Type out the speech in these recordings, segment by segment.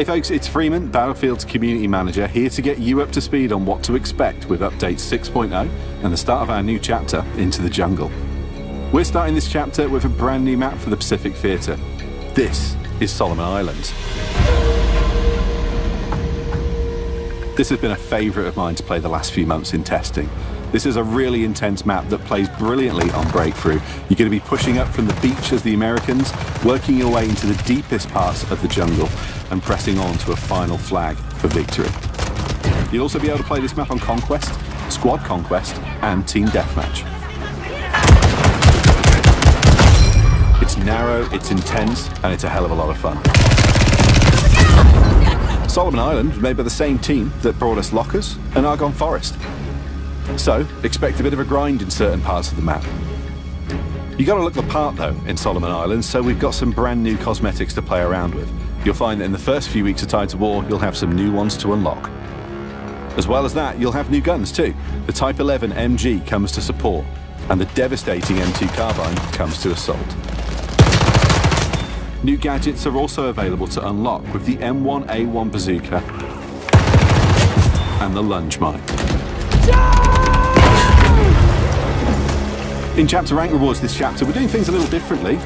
Hey folks, it's Freeman, Battlefield's community manager, here to get you up to speed on what to expect with update 6.0 and the start of our new chapter, Into the Jungle. We're starting this chapter with a brand new map for the Pacific Theatre. This is Solomon Islands. This has been a favourite of mine to play the last few months in testing. This is a really intense map that plays brilliantly on Breakthrough. You're going to be pushing up from the beach as the Americans, working your way into the deepest parts of the jungle and pressing on to a final flag for victory. You'll also be able to play this map on Conquest, Squad Conquest and Team Deathmatch. It's narrow, it's intense, and it's a hell of a lot of fun. Solomon Island was made by the same team that brought us Lockers and Argon Forest. So, expect a bit of a grind in certain parts of the map. You gotta look the part though in Solomon Islands, so we've got some brand new cosmetics to play around with. You'll find that in the first few weeks of Tides of War, you'll have some new ones to unlock. As well as that, you'll have new guns too. The Type 11 MG comes to support, and the devastating M2 carbine comes to assault. New gadgets are also available to unlock with the M1A1 bazooka and the lunge mine. Yeah! In Chapter Rank Rewards this chapter, we're doing things a little differently.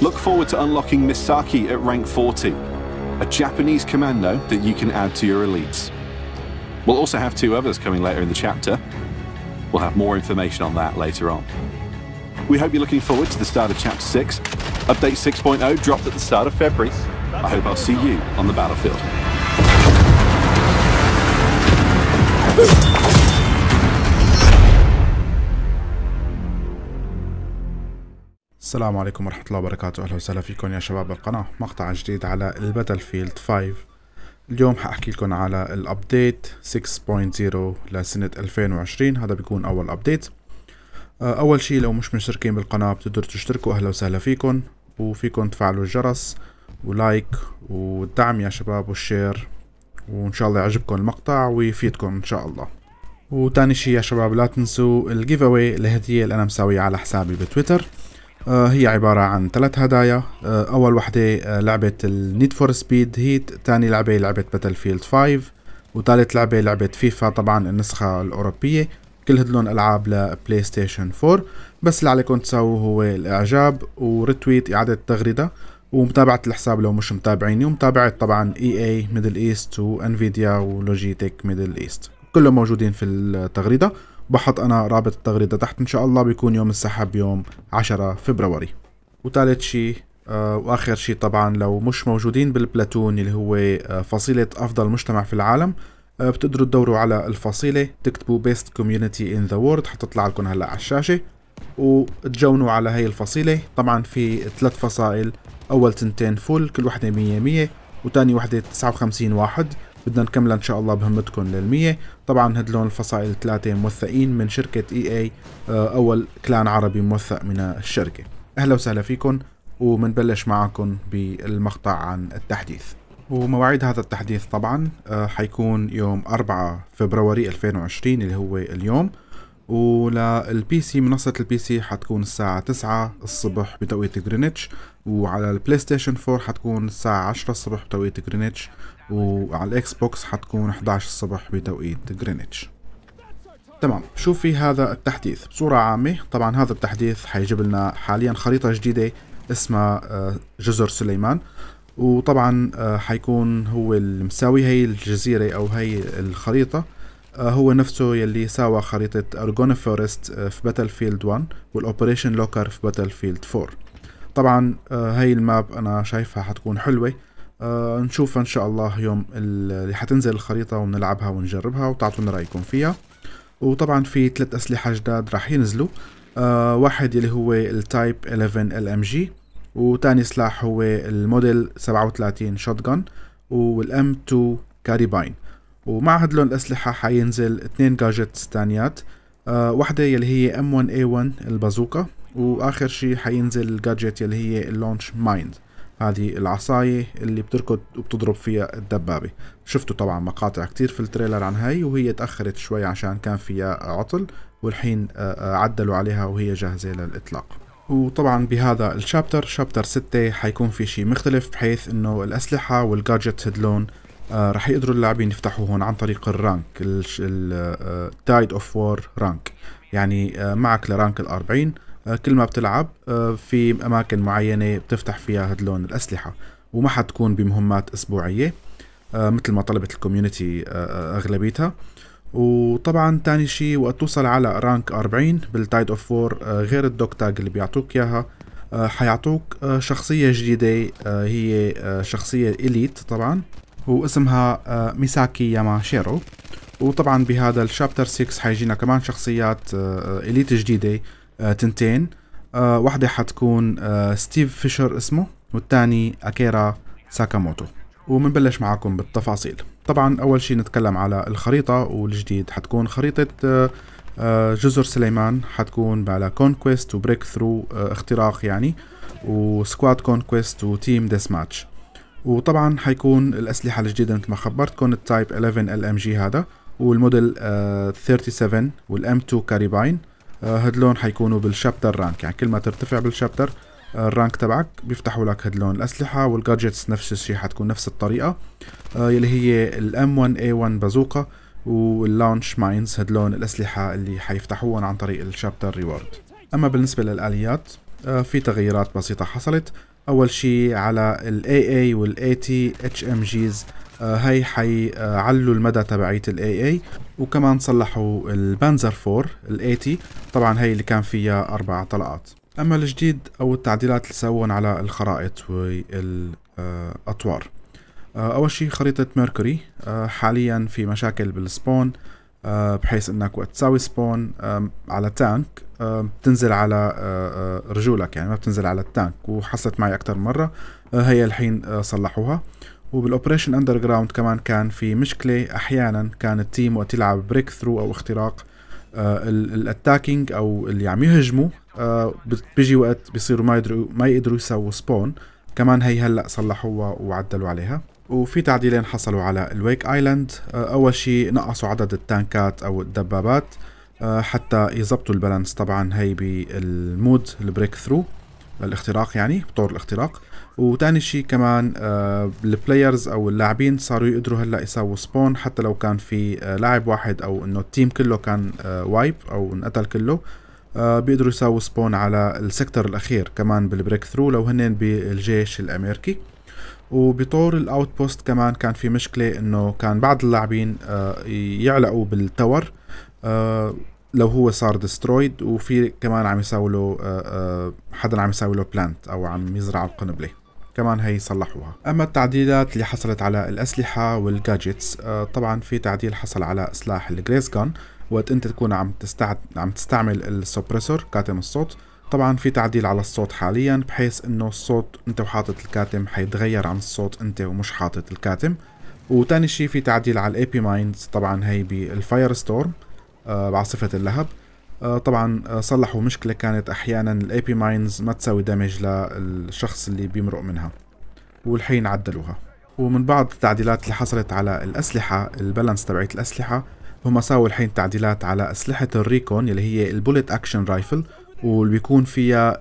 Look forward to unlocking Misaki at rank 40, a Japanese commando that you can add to your elites. We'll also have two others coming later in the chapter. We'll have more information on that later on. We hope you're looking forward to the start of Chapter 6. Update 6.0 dropped at the start of February. I hope I'll see you on the battlefield. السلام عليكم ورحمة الله وبركاته أهلا وسهلا فيكم يا شباب القناة مقطع جديد على الباتل فيلد 5 اليوم حأحكي لكم على الأبديت 6.0 لسنة 2020 هذا بيكون أول أبديت آه، أول شي لو مش مشتركين بالقناة بتقدروا تشتركوا أهلا وسهلا فيكم وفيكم تفعلوا الجرس ولايك والدعم يا شباب والشير وإن شاء الله يعجبكم المقطع ويفيدكم إن شاء الله وتاني شي يا شباب لا تنسوا الجيف اواي الهدية اللي أنا مساويها على حسابي بتويتر آه، هي عبارة عن ثلاث هدايا آه، أول وحدة آه، لعبة النيد فور سبيد هيت تاني لعبة لعبة باتل فيلد 5 وثالث لعبة لعبة فيفا طبعا النسخة الأوروبية كل هدلون ألعاب لبلاي ستيشن 4 بس اللي عليكم تسووه هو الإعجاب وريتويت إعادة تغريدة ومتابعة الحساب لو مش متابعيني ومتابعة طبعا اي اي ميدل ايست وانفيديا ولوجيتك ميدل ايست كلهم موجودين في التغريدة بحط أنا رابط التغريدة تحت إن شاء الله بيكون يوم السحب يوم 10 فبراير وثالث شيء آه، واخر شيء طبعا لو مش موجودين بالبلاتون اللي هو آه، فصيله افضل مجتمع في العالم آه، بتقدروا تدوروا على الفصيله تكتبوا بيست كوميونتي ان ذا وورد حتطلع لكم هلا على الشاشه وتجونوا على هي الفصيله طبعا في ثلاث فصائل اول تنتين فول كل وحده 100 100 وثاني وحده 59 واحد بدنا نكملها ان شاء الله بهمتكم للمية طبعا هدلون الفصائل الثلاثة موثقين من شركة اي اي آه، اول كلان عربي موثق من الشركة اهلا وسهلا فيكم ومنبلش معكم بالمقطع عن التحديث ومواعيد هذا التحديث طبعا آه، حيكون يوم 4 فبراير 2020 اللي هو اليوم وللبي سي منصة البي سي حتكون الساعة 9 الصبح بتوقيت جرينتش وعلى البلاي ستيشن 4 حتكون الساعة 10 الصبح بتوقيت جرينتش وعلى الاكس بوكس حتكون 11 الصبح بتوقيت جرينتش تمام شو في هذا التحديث بصورة عامة طبعا هذا التحديث حيجيب لنا حاليا خريطة جديدة اسمها آه، جزر سليمان وطبعا آه، حيكون هو المساوي هي الجزيرة او هي الخريطة آه، هو نفسه يلي ساوى خريطة أرجونا فورست في باتل فيلد 1 والأوبريشن لوكر في باتل فيلد 4 طبعا هاي الماب أنا شايفها حتكون حلوة آه نشوفها ان شاء الله يوم اللي حتنزل الخريطه ونلعبها ونجربها وتعطونا رايكم فيها وطبعا في ثلاث اسلحه جداد راح ينزلوا آه واحد اللي هو التايب 11 ال ام جي وتاني سلاح هو الموديل 37 شوتجن والام 2 كاريباين ومع هدول الأسلحة حينزل اثنين جاجتس تانيات آه واحدة يلي هي M1A1 البازوكا وآخر شي حينزل الجاجت يلي هي اللونش مايند هذه العصاية اللي بتركض وبتضرب فيها الدبابة شفتوا طبعا مقاطع كتير في التريلر عن هاي وهي تأخرت شوي عشان كان فيها عطل والحين آه، آه، عدلوا عليها وهي جاهزة للإطلاق وطبعا بهذا الشابتر شابتر 6 حيكون في شيء مختلف بحيث انه الاسلحه والجادجت هدلون آه، رح يقدروا اللاعبين يفتحوا هون عن طريق الرانك التايد اوف وور رانك يعني معك لرانك ال 40 آه، كل ما بتلعب آه، في اماكن معينه بتفتح فيها هدلون الاسلحه وما حتكون بمهمات اسبوعيه آه، مثل ما طلبت الكوميونتي اغلبيتها وطبعا تاني شيء وقت توصل على رانك 40 بالتايد اوف وور غير الدوك تاج اللي بيعطوك اياها حيعطوك شخصية جديدة هي شخصية إليت طبعا واسمها ميساكي ياماشيرو وطبعا بهذا الشابتر 6 حيجينا كمان شخصيات إليت جديدة آه، تنتين آه، واحدة حتكون آه، ستيف فيشر اسمه والتاني أكيرا ساكاموتو ومنبلش معكم بالتفاصيل طبعا أول شيء نتكلم على الخريطة والجديد حتكون خريطة جزر سليمان حتكون على كونكويست وبريك ثرو اختراق يعني وسكواد كونكويست وتيم ديس ماتش وطبعا حيكون الأسلحة الجديدة مثل ما خبرتكم التايب 11 ال ام جي هذا والموديل 37 والام 2 كاريباين هدلون آه، حيكونوا بالشابتر رانك يعني كل ما ترتفع بالشابتر آه، الرانك تبعك بيفتحوا لك هدلون الأسلحة والجادجتس نفس الشيء حتكون نفس الطريقة اللي آه، هي الام 1A1 بازوكا واللونش ماينز هدلون الأسلحة اللي حيفتحوهم عن طريق الشابتر ريورد أما بالنسبة للآليات في تغييرات بسيطة حصلت أول شيء على الـ AA والـ AT HMGs هي آه، حيعلوا آه، المدى تبعية الـ AA وكمان صلحوا البانزر 4 الـ 80 طبعا هي اللي كان فيها اربع طلقات اما الجديد او التعديلات اللي سوون على الخرائط والاطوار آه، اول شيء خريطة ميركوري حاليا في مشاكل بالسبون بحيث انك وقت تساوي سبون على تانك بتنزل على رجولك يعني ما بتنزل على التانك وحصلت معي اكثر مره هي الحين صلحوها وبالاوبريشن اندر جراوند كمان كان في مشكله احيانا كان التيم وقت يلعب بريك ثرو او اختراق آه، الاتاكينج او اللي عم يهجموا آه، بيجي وقت بيصيروا ما يقدروا ما يقدروا يسووا سبون كمان هي هلا صلحوها وعدلوا عليها وفي تعديلين حصلوا على الويك ايلاند آه، اول شيء نقصوا عدد التانكات او الدبابات حتى يظبطوا البالانس طبعا هي بالمود البريك ثرو الاختراق يعني بطور الاختراق وتاني شيء كمان آه، البلايرز او اللاعبين صاروا يقدروا هلا يساووا سبون حتى لو كان في آه، لاعب واحد او انه التيم كله كان وايب آه، او انقتل كله بيقدروا يساووا سبون على السكتر الاخير كمان بالبريك ثرو لو هن بالجيش الامريكي وبطور الاوتبوست كمان كان في مشكله انه كان بعض اللاعبين يعلقوا بالتور لو هو صار دسترويد وفي كمان عم يساوي له آه، آه، حدا عم يساوي له بلانت او عم يزرع القنبله كمان هي صلحوها اما التعديلات اللي حصلت على الاسلحه والجادجتس آه، طبعا في تعديل حصل على سلاح الجريس جان وقت انت تكون عم تستعد... عم تستعمل السوبريسور كاتم الصوت طبعا في تعديل على الصوت حاليا بحيث انه الصوت انت وحاطط الكاتم حيتغير عن الصوت انت ومش حاطط الكاتم وتاني شي في تعديل على الاي بي ماينز طبعا هي بالفاير ستورم آه، بعاصفة اللهب آه، طبعا آه، صلحوا مشكلة كانت أحيانا الاي بي ماينز ما تساوي دامج للشخص اللي بيمرق منها والحين عدلوها ومن بعض التعديلات اللي حصلت على الأسلحة البالانس تبعت الأسلحة هم ساووا الحين تعديلات على أسلحة الريكون اللي هي البوليت أكشن رايفل واللي بيكون فيها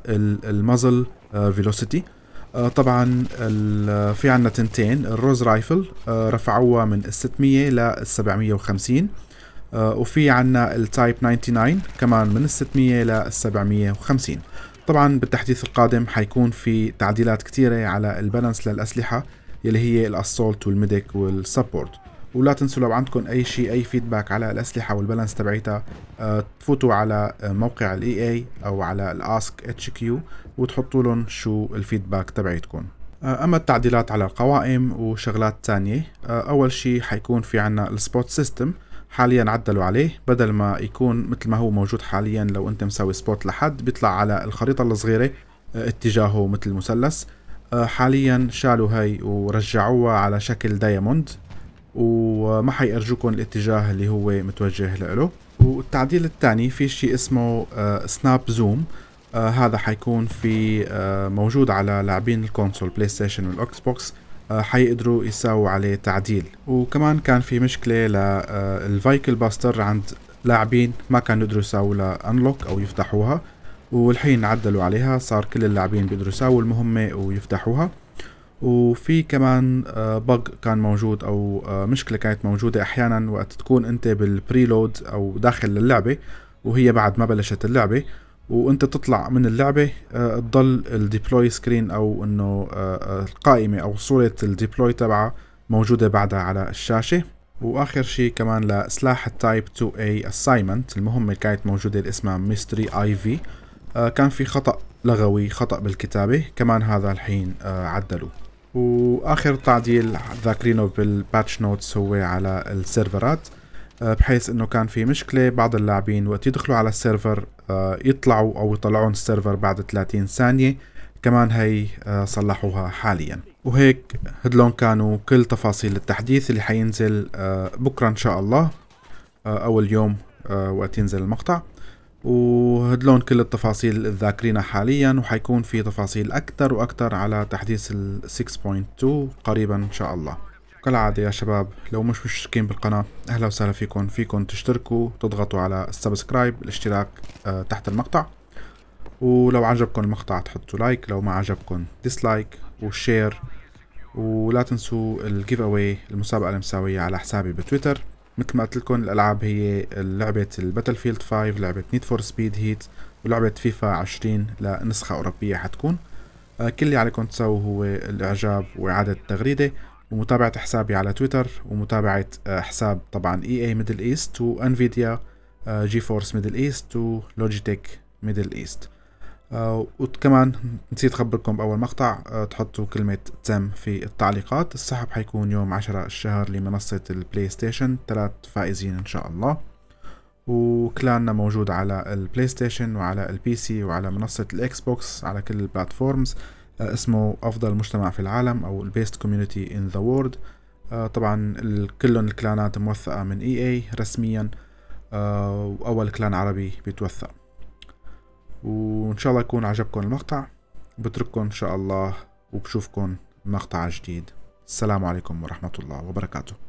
المازل فيلوسيتي طبعا في عنا تنتين الروز رايفل رفعوها من 600 لل 750 آه، وفي عنا التايب 99 كمان من ال 600 لل 750 طبعا بالتحديث القادم حيكون في تعديلات كثيرة على البالانس للأسلحة يلي هي الأسولت والميديك والسبورت ولا تنسوا لو عندكم اي شيء اي فيدباك على الاسلحه والبالانس تبعيتها آه، تفوتوا على آه، موقع الاي اي e او على الاسك اتش كيو وتحطوا لهم شو الفيدباك تبعيتكم اما التعديلات على القوائم وشغلات تانية اول شيء حيكون في عنا السبوت سيستم حاليا عدلوا عليه بدل ما يكون مثل ما هو موجود حاليا لو انت مساوي سبوت لحد بيطلع على الخريطة الصغيرة آه، اتجاهه مثل المثلث آه، حاليا شالوا هاي ورجعوها على شكل دايموند وما حيرجوكم الاتجاه اللي هو متوجه له والتعديل الثاني في شيء اسمه آه، سناب زوم هذا حيكون في موجود على لاعبين الكونسول بلاي ستيشن والاكس بوكس حيقدروا يساووا عليه تعديل وكمان كان في مشكله للفايكل آه، باستر عند لاعبين ما كانوا يقدروا يساووا لها انلوك او يفتحوها والحين عدلوا عليها صار كل اللاعبين بيقدروا يساووا المهمه ويفتحوها وفي كمان بق آه، كان موجود او آه، مشكله كانت موجوده احيانا وقت تكون انت بالبريلود او داخل اللعبه وهي بعد ما بلشت اللعبه وانت تطلع من اللعبة آه، تضل الديبلوي سكرين او انه آه، آه، القائمة او صورة الديبلوي تبعها موجودة بعدها على الشاشة واخر شيء كمان لسلاح التايب 2A assignment المهمة اللي كانت موجودة اللي اسمها ميستري اي في كان في خطأ لغوي خطأ بالكتابة كمان هذا الحين عدلوه واخر تعديل ذاكرينه بالباتش نوتس هو على السيرفرات بحيث انه كان في مشكلة بعض اللاعبين وقت يدخلوا على السيرفر آه، يطلعوا او يطلعون السيرفر بعد 30 ثانية كمان هي آه، صلحوها حاليا وهيك هدلون كانوا كل تفاصيل التحديث اللي حينزل آه، بكرة ان شاء الله او اليوم وقت ينزل المقطع وهدلون كل التفاصيل الذاكرينها حاليا وحيكون في تفاصيل اكتر واكتر على تحديث ال 6.2 قريبا ان شاء الله كالعادة يا شباب لو مش مشتركين بالقناة أهلا وسهلا فيكم فيكم تشتركوا تضغطوا على السبسكرايب الاشتراك أه تحت المقطع ولو عجبكم المقطع تحطوا لايك لو ما عجبكم ديسلايك وشير ولا تنسوا الجيف اواي المسابقة المساوية على حسابي بتويتر مثل ما قلت لكم الألعاب هي لعبة الباتل فيلد 5 لعبة نيد فور سبيد هيت ولعبة فيفا 20 لنسخة أوروبية حتكون آه، كل اللي عليكم تسووه هو الإعجاب وإعادة التغريدة ومتابعة حسابي على تويتر ومتابعة آه، حساب طبعا اي اي ميدل ايست وانفيديا آه، جي فورس ميدل ايست ولوجيتك ميدل ايست آه، وكمان نسيت خبركم بأول مقطع تحطوا كلمة تم في التعليقات السحب حيكون يوم عشرة الشهر لمنصة البلاي ستيشن ثلاث فائزين إن شاء الله وكلاننا موجود على البلاي ستيشن وعلى البي سي وعلى منصة الاكس بوكس على كل البلاتفورمز اسمه أفضل مجتمع في العالم أو البيست كوميونيتي إن ذا وورد طبعا كلهم الكلانات موثقة من اي e اي رسميا وأول آه، كلان عربي بيتوثق وإن شاء الله يكون عجبكم المقطع بترككم إن شاء الله وبشوفكم مقطع جديد السلام عليكم ورحمة الله وبركاته